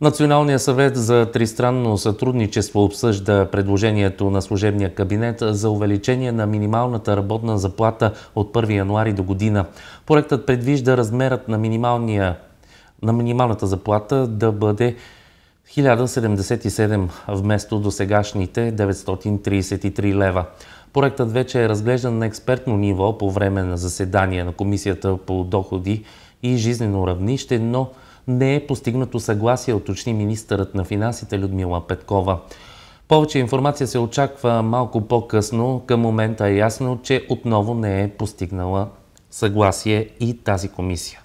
Националния съвет за тристранно сътрудничество обсъжда предложението на служебния кабинет за увеличение на минималната работна заплата от 1 януари до година. Проектът предвижда размерът на, на минималната заплата да бъде 1077 вместо досегашните 933 лева. Проектът вече е разглеждан на експертно ниво по време на заседание на Комисията по доходи и жизнено равнище, но не е постигнато съгласие, уточни министърът на финансите Людмила Петкова. Повече информация се очаква малко по-късно. Към момента е ясно, че отново не е постигнала съгласие и тази комисия.